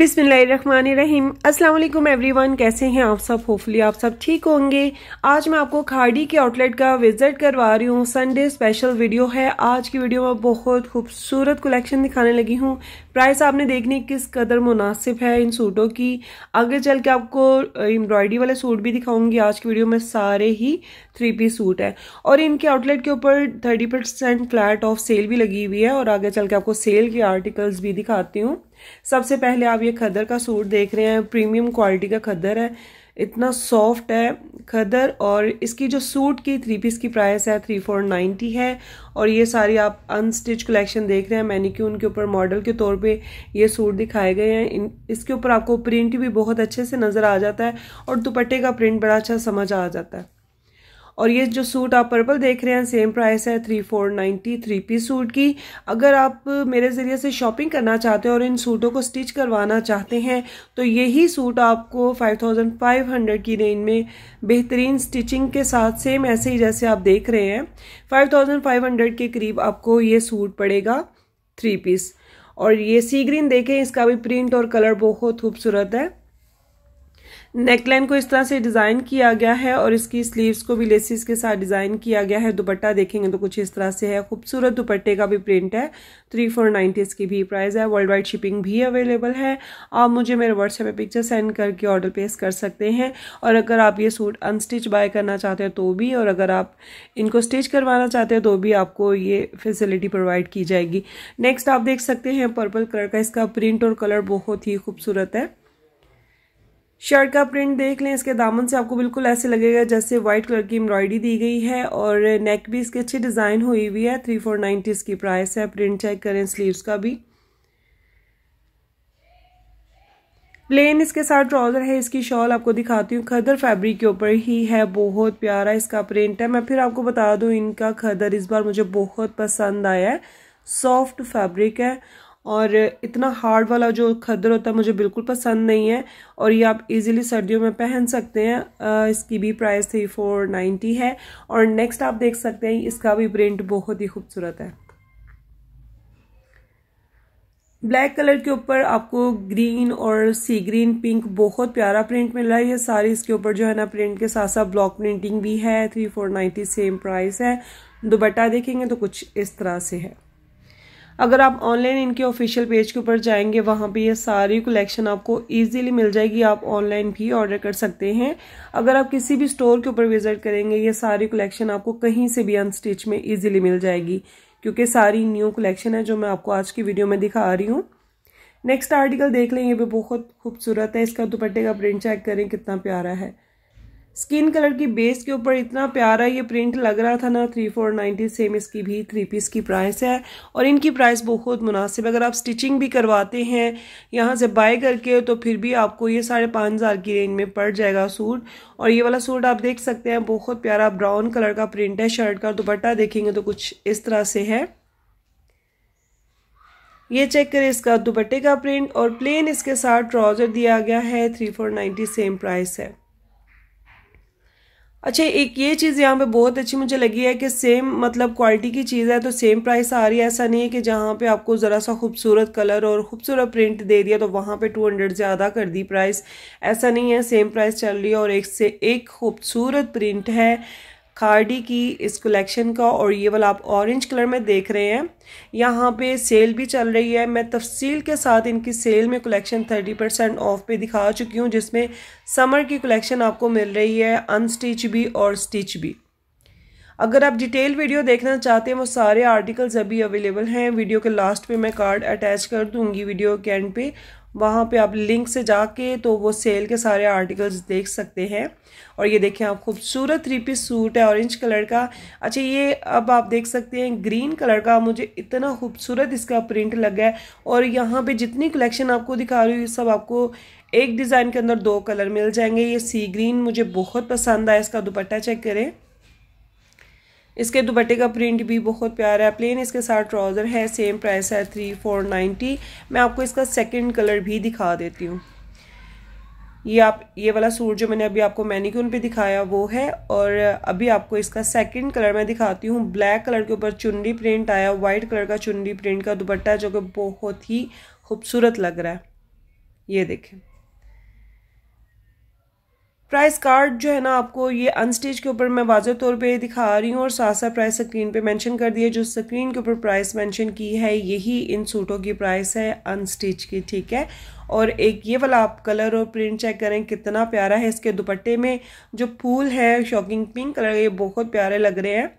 बिस्मिल्लाहिर्रहमानिर्रहीम अस्सलाम एवरीवन कैसे हैं आप सब होपफुली आप सब ठीक होंगे आज मैं आपको खाड़ी के आउटलेट का विजिट करवा रही हूँ संडे स्पेशल वीडियो है आज की वीडियो में बहुत खूबसूरत कलेक्शन दिखाने लगी हूँ प्राइस आपने देखनी किस कदर मुनासिब है इन सूटों की आगे चल के आपको एम्ब्रॉयडरी वाले सूट भी दिखाऊंगी आज की वीडियो में सारे ही थ्री पीस सूट है और इनके आउटलेट के ऊपर thirty percent flat off sale भी लगी हुई है और आगे चल के आपको सेल के आर्टिकल्स भी दिखाती हूँ सबसे पहले आप ये खदर का सूट देख रहे हैं प्रीमियम क्वालिटी का खदर है इतना सॉफ्ट है खदर और इसकी जो सूट की थ्री पीस की प्राइस है थ्री फोर नाइन्टी है और ये सारी आप अनस्टिच कलेक्शन देख रहे हैं मैंने कि उनके ऊपर मॉडल के तौर पे ये सूट दिखाए गए हैं इन इसके ऊपर आपको प्रिंट भी बहुत अच्छे से नज़र आ जाता है और दुपट्टे का प्रिंट बड़ा अच्छा समझ आ जाता है और ये जो सूट आप पर्पल देख रहे हैं सेम प्राइस है three four ninety three piece suit की अगर आप मेरे ज़रिए से शॉपिंग करना चाहते हैं और इन सूटों को स्टिच करवाना चाहते हैं तो यही सूट आपको फाइव थाउजेंड फाइव हंड्रेड की रेंज में बेहतरीन स्टिचिंग के साथ सेम ऐसे ही जैसे आप देख रहे हैं फाइव थाउजेंड फाइव हंड्रेड के करीब आपको ये सूट पड़ेगा थ्री पीस और ये सी ग्रीन देखें इसका भी प्रिंट और कलर बहुत खूबसूरत है नेकलाइन को इस तरह से डिज़ाइन किया गया है और इसकी स्लीव्स को भी लेसिस के साथ डिज़ाइन किया गया है दुपट्टा देखेंगे तो कुछ इस तरह से है खूबसूरत दुपट्टे का भी प्रिंट है थ्री फोर नाइन्टी इसकी भी प्राइस है वर्ल्ड वाइड शिपिंग भी अवेलेबल है आप मुझे मेरे व्हाट्सएप पर पिक्चर सेंड करके ऑर्डर प्लेस कर सकते हैं और अगर आप ये सूट अनस्टिच बाय करना चाहते हैं तो भी और अगर आप इनको स्टिच करवाना चाहते हैं तो भी आपको ये फैसिलिटी प्रोवाइड की जाएगी नेक्स्ट आप देख सकते हैं पर्पल कलर का इसका प्रिंट और कलर बहुत ही खूबसूरत है शर्ट का प्रिंट देख लें इसके दामन से आपको बिल्कुल ऐसे लगेगा जैसे व्हाइट कलर की एम्ब्रॉयडरी दी गई है और नेक भी इसकी अच्छी डिज़ाइन हुई हुई है थ्री फोर नाइन्टी इसकी प्राइस है प्रिंट चेक करें स्लीव्स का भी प्लेन इसके साथ ट्राउज़र है इसकी शॉल आपको दिखाती हूँ खदर फैब्रिक के ऊपर ही है बहुत प्यारा इसका प्रिंट है मैं फिर आपको बता दूँ इनका खदर इस बार मुझे बहुत पसंद आया है सॉफ्ट फैब्रिक है और इतना हार्ड वाला जो खद्दर होता है मुझे बिल्कुल पसंद नहीं है और ये आप इजीली सर्दियों में पहन सकते हैं इसकी भी प्राइस थ्री फोर नाइन्टी है और नेक्स्ट आप देख सकते हैं इसका भी प्रिंट बहुत ही खूबसूरत है ब्लैक कलर के ऊपर आपको ग्रीन और सी ग्रीन पिंक बहुत प्यारा प्रिंट मिल रहा है ये सारी इसके ऊपर जो है ना प्रिंट के साथ साथ ब्लॉक प्रिंटिंग भी है three four ninety same price है दोपट्टा देखेंगे तो कुछ इस तरह से है अगर आप ऑनलाइन इनके ऑफिशियल पेज के ऊपर जाएंगे वहाँ पे ये सारी कलेक्शन आपको इजीली मिल जाएगी आप ऑनलाइन भी ऑर्डर कर सकते हैं अगर आप किसी भी स्टोर के ऊपर विजिट करेंगे ये सारी कलेक्शन आपको कहीं से भी अनस्टिच में ईजिली मिल जाएगी क्योंकि सारी न्यू कलेक्शन है जो मैं आपको आज की वीडियो में दिखा रही हूँ नेक्स्ट आर्टिकल देख लें ये भी बहुत खूबसूरत है इसका दुपट्टे का प्रिंट चेक करें कितना प्यारा है स्किन कलर की बेस के ऊपर इतना प्यारा ये प्रिंट लग रहा था ना थ्री फोर नाइन्टी सेम इसकी भी थ्री पीस की प्राइस है और इनकी प्राइस बहुत मुनासिब अगर आप स्टिचिंग भी करवाते हैं यहाँ से बाय करके तो फिर भी आपको ये साढ़े पाँच हज़ार की रेंज में पड़ जाएगा सूट और ये वाला सूट आप देख सकते हैं बहुत प्यारा ब्राउन कलर का प्रिंट है शर्ट का दुपट्टा देखेंगे तो कुछ इस तरह से है ये चेक करें इसका दुपट्टे का प्रिंट और प्लेन इसके साथ ट्राउज़र दिया गया है three four ninety same price है अच्छा एक ये चीज़ यहाँ पे बहुत अच्छी मुझे लगी है कि सेम मतलब क्वालिटी की चीज़ है तो सेम प्राइस आ रही है ऐसा नहीं है कि जहाँ पे आपको ज़रा सा खूबसूरत कलर और खूबसूरत प्रिंट दे दिया तो वहाँ पे 200 ज़्यादा कर दी प्राइस ऐसा नहीं है सेम प्राइस चल रही है और एक से एक खूबसूरत प्रिंट है खारडी की इस कलेक्शन का और ये वाला आप ऑरेंज कलर में देख रहे हैं यहाँ पे सेल भी चल रही है मैं तफसील के साथ इनकी सेल में कलेक्शन थर्टी परसेंट ऑफ पे दिखा चुकी हूँ जिसमें समर की कलेक्शन आपको मिल रही है अनस्टिच भी और स्टिच भी अगर आप डिटेल वीडियो देखना चाहते हैं वो सारे आर्टिकल्स अभी अवेलेबल हैं वीडियो के लास्ट पे मैं कार्ड अटैच कर दूंगी वीडियो के एंड पे वहाँ पे आप लिंक से जाके तो वो सेल के सारे आर्टिकल्स देख सकते हैं और ये देखें आप खूबसूरत थ्री पीस सूट है ऑरेंज कलर का अच्छा ये अब आप देख सकते हैं ग्रीन कलर का मुझे इतना खूबसूरत इसका प्रिंट लगा है और यहाँ पे जितनी कलेक्शन आपको दिखा रही हूँ सब आपको एक डिज़ाइन के अंदर दो कलर मिल जाएंगे ये सी ग्रीन मुझे बहुत पसंद आया इसका दुपट्टा चेक करें इसके दुपट्टे का प्रिंट भी बहुत प्यारा है प्लेन इसके साथ ट्राउज़र है सेम प्राइस है थ्री फोर नाइन्टी मैं आपको इसका सेकंड कलर भी दिखा देती हूँ ये आप ये वाला सूट जो मैंने अभी आपको मैनिक्यून पे दिखाया वो है और अभी आपको इसका सेकंड कलर मैं दिखाती हूँ ब्लैक कलर के ऊपर चुनरी प्रिंट आया वाइट कलर का चुनरी प्रिंट का दुपट्टा जो कि बहुत ही खूबसूरत लग रहा है ये देखें प्राइस कार्ड जो है ना आपको ये अनस्टेज के ऊपर मैं वाजे तौर पे दिखा रही हूँ और साथ साथ प्राइस स्क्रीन पे मेंशन कर दिए जो स्क्रीन के ऊपर प्राइस मेंशन की है यही इन सूटों की प्राइस है अनस्टिच की ठीक है और एक ये वाला आप कलर और प्रिंट चेक करें कितना प्यारा है इसके दुपट्टे में जो फूल है शॉकिंग पिंक कलर ये बहुत प्यारे लग रहे हैं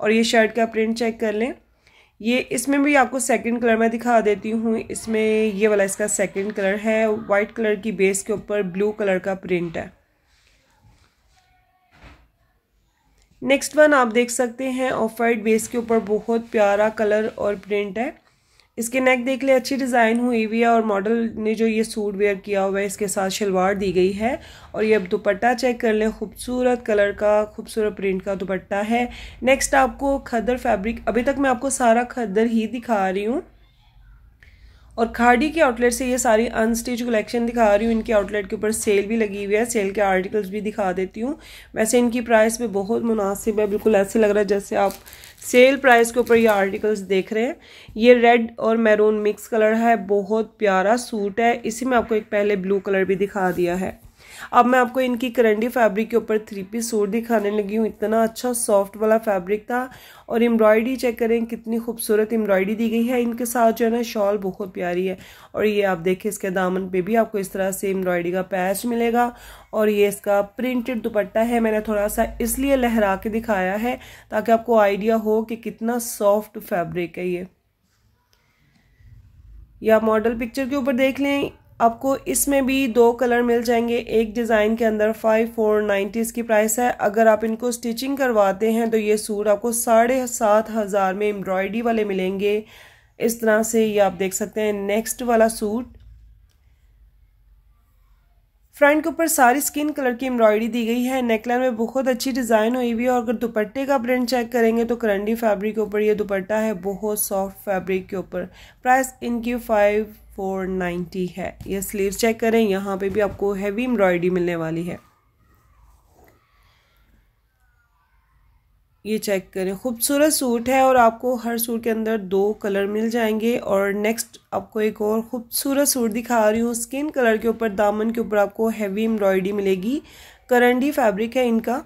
और ये शर्ट का प्रिंट चेक कर लें ये इसमें भी आपको सेकंड कलर मैं दिखा देती हूँ इसमें ये वाला इसका सेकंड कलर है वाइट कलर की बेस के ऊपर ब्लू कलर का प्रिंट है नेक्स्ट वन आप देख सकते हैं ऑफ वाइट बेस के ऊपर बहुत प्यारा कलर और प्रिंट है इसके नेक देख ले अच्छी डिज़ाइन हुई हुई है और मॉडल ने जो ये सूट वेयर किया हुआ है इसके साथ शलवार दी गई है और ये अब दुपट्टा चेक कर लें खूबसूरत कलर का खूबसूरत प्रिंट का दुपट्टा है नेक्स्ट आपको खदर फैब्रिक अभी तक मैं आपको सारा खदर ही दिखा रही हूँ और खाड़ी के आउटलेट से ये सारी अनस्टिच कलेक्शन दिखा रही हूँ इनके आउटलेट के ऊपर सेल भी लगी हुई है सेल के आर्टिकल्स भी दिखा देती हूँ वैसे इनकी प्राइस भी बहुत मुनासिब है बिल्कुल ऐसे लग रहा है जैसे आप सेल प्राइस के ऊपर ये आर्टिकल्स देख रहे हैं ये रेड और मैरून मिक्स कलर है बहुत प्यारा सूट है इसी में आपको एक पहले ब्लू कलर भी दिखा दिया है अब मैं आपको इनकी करंडी फैब्रिक के ऊपर थ्री पीस सूट दिखाने लगी हूँ इतना अच्छा सॉफ्ट वाला फैब्रिक था और एम्ब्रॉयडरी चेक करें कितनी खूबसूरत एम्ब्रॉयडरी दी गई है इनके साथ जो है ना शॉल बहुत प्यारी है और ये आप देखें इसके दामन पे भी आपको इस तरह से एम्ब्रॉयडरी का पैच मिलेगा और ये इसका प्रिंटेड दुपट्टा है मैंने थोड़ा सा इसलिए लहरा के दिखाया है ताकि आपको आइडिया हो कि कितना सॉफ्ट फैब्रिक है ये या मॉडल पिक्चर के ऊपर देख लें आपको इसमें भी दो कलर मिल जाएंगे एक डिज़ाइन के अंदर फाइव फोर नाइन्टी इसकी प्राइस है अगर आप इनको स्टिचिंग करवाते हैं तो ये सूट आपको साढ़े सात हज़ार में एम्ब्रॉयडरी वाले मिलेंगे इस तरह से ये आप देख सकते हैं नेक्स्ट वाला सूट फ्रंट के ऊपर सारी स्किन कलर की एम्ब्रॉयडरी दी गई है नेकलाइन में बहुत अच्छी डिज़ाइन हुई हुई है और अगर दुपट्टे का प्रिंट चेक करेंगे तो करंडी फैब्रिक के ऊपर ये दुपट्टा है बहुत सॉफ्ट फैब्रिक के ऊपर प्राइस इनकी फाइव फोर नाइन्टी है ये स्लीव चेक करें यहाँ पे भी आपको हैवी एम्ब्रॉयडरी मिलने वाली है ये चेक करें खूबसूरत सूट है और आपको हर सूट के अंदर दो कलर मिल जाएंगे और नेक्स्ट आपको एक और खूबसूरत सूट दिखा रही हूँ स्किन कलर के ऊपर दामन के ऊपर आपको हैवी एम्ब्रॉयडरी मिलेगी करंडी फैब्रिक है इनका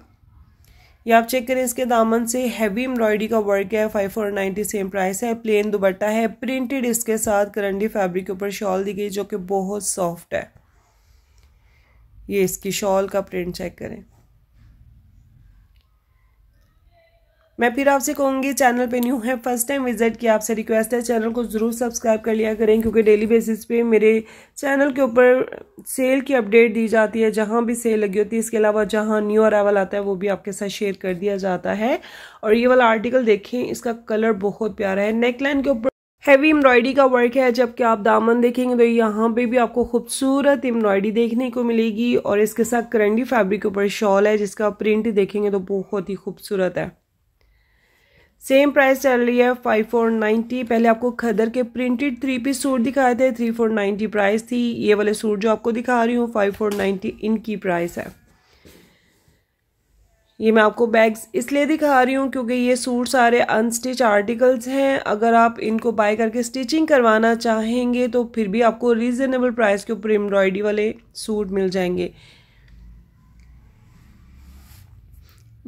ये आप चेक करें इसके दामन से हैवी एम्ब्रॉयडरी का वर्क है five four ninety same price है प्लेन दुबट्टा है प्रिंटेड इसके साथ करंडी फैब्रिक के ऊपर शॉल दी गई जो कि बहुत सॉफ्ट है ये इसकी शॉल का प्रिंट चेक करें मैं फिर आपसे कहूंगी चैनल पे न्यू है फर्स्ट टाइम विजिट किया आपसे रिक्वेस्ट है चैनल को ज़रूर सब्सक्राइब कर लिया करें क्योंकि डेली बेसिस पे मेरे चैनल के ऊपर सेल की अपडेट दी जाती है जहाँ भी सेल लगी होती है इसके अलावा जहाँ न्यू अरावल आता है वो भी आपके साथ शेयर कर दिया जाता है और ये वाला आर्टिकल देखें इसका कलर बहुत प्यारा है नेकलाइन के ऊपर हैवी एम्ब्रॉयडरी का वर्क है जबकि आप दामन देखेंगे तो यहाँ पे भी आपको खूबसूरत एम्ब्रॉयडरी देखने को मिलेगी और इसके साथ करंडी फैब्रिक के ऊपर शॉल है जिसका प्रिंट देखेंगे तो बहुत ही खूबसूरत है सेम प्राइस चल रही है फाइव फोर नाइन्टी पहले आपको खदर के प्रिंटेड थ्री पीस सूट दिखाए थे थ्री फोर नाइन्टी प्राइस थी ये वाले सूट जो आपको दिखा रही हूँ फाइव फोर नाइन्टी इनकी प्राइस है ये मैं आपको बैग्स इसलिए दिखा रही हूँ क्योंकि ये सूट सारे अनस्टिच आर्टिकल्स हैं अगर आप इनको बाय करके स्टिचिंग करवाना चाहेंगे तो फिर भी आपको रीज़नेबल प्राइस के ऊपर एम्ब्रॉयडरी वाले सूट मिल जाएंगे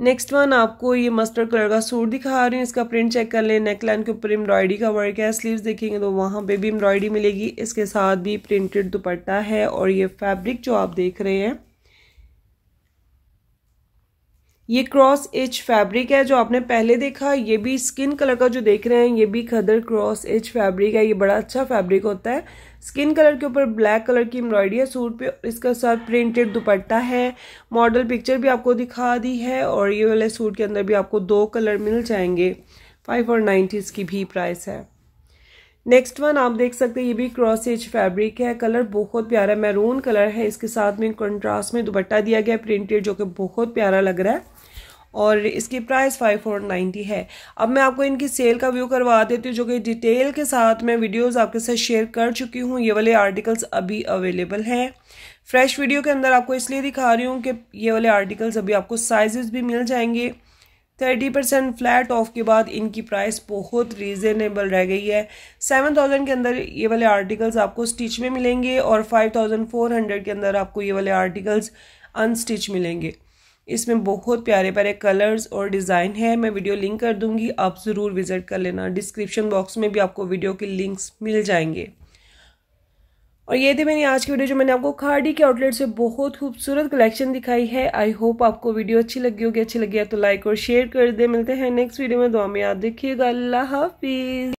नेक्स्ट वन आपको ये मस्टर्ड कलर का सूट दिखा रही हूँ इसका प्रिंट चेक कर लें नेकलाइन के ऊपर एम्ब्रॉयडरी का वर्क है स्लीव्स देखेंगे तो वहाँ पे भी एम्ब्रॉयडरी मिलेगी इसके साथ भी प्रिंटेड दुपट्टा है और ये फैब्रिक जो आप देख रहे हैं ये क्रॉस एच फैब्रिक है जो आपने पहले देखा ये भी स्किन कलर का जो देख रहे हैं ये भी खदर क्रॉस एच फैब्रिक है ये बड़ा अच्छा फैब्रिक होता है स्किन कलर के ऊपर ब्लैक कलर की एम्ब्रॉयडरी है सूट पे इसका साथ प्रिंटेड दुपट्टा है मॉडल पिक्चर भी आपको दिखा दी है और ये वाले सूट के अंदर भी आपको दो कलर मिल जाएंगे फाइव और नाइन्टीज की भी प्राइस है नेक्स्ट वन आप देख सकते हैं ये भी क्रॉस एच फैब्रिक है कलर बहुत प्यारा मैरून कलर है इसके साथ में कंट्रास्ट में दुपट्टा दिया गया प्रिंटेड जो कि बहुत प्यारा लग रहा है और इसकी प्राइस फाइव हंड्रेड नाइन्टी है अब मैं आपको इनकी सेल का व्यू करवा देती हूँ जो कि डिटेल के साथ मैं वीडियोस आपके साथ शेयर कर चुकी हूँ ये वाले आर्टिकल्स अभी अवेलेबल हैं फ्रेश वीडियो के अंदर आपको इसलिए दिखा रही हूँ कि ये वाले आर्टिकल्स अभी आपको साइजेस भी मिल जाएंगे थर्टी परसेंट फ्लैट ऑफ के बाद इनकी प्राइस बहुत रीज़नेबल रह गई है सेवन थाउजेंड के अंदर ये वाले आर्टिकल्स आपको स्टिच में मिलेंगे और फाइव थाउजेंड फोर हंड्रेड के अंदर आपको ये वाले आर्टिकल्स अनस्टिच मिलेंगे इसमें बहुत प्यारे प्यारे कलर्स और डिज़ाइन है मैं वीडियो लिंक कर दूंगी आप ज़रूर विज़िट कर लेना डिस्क्रिप्शन बॉक्स में भी आपको वीडियो के लिंक्स मिल जाएंगे और ये थे मेरी आज की वीडियो जो मैंने आपको खाड़ी के आउटलेट से बहुत खूबसूरत कलेक्शन दिखाई है आई होप आपको वीडियो अच्छी लगी होगी अच्छी लगी है तो लाइक और शेयर कर दे मिलते हैं नेक्स्ट वीडियो में दुआ में याद रखिएगा अल्लाह हाफिज़